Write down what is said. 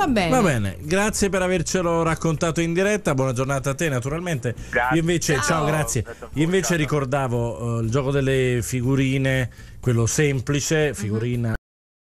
Va bene. Va bene. grazie per avercelo raccontato in diretta. Buona giornata a te, naturalmente. Grazie. Io invece, ciao, ciao grazie. Io invece ricordavo uh, il gioco delle figurine, quello semplice, figurina. Mm-hmm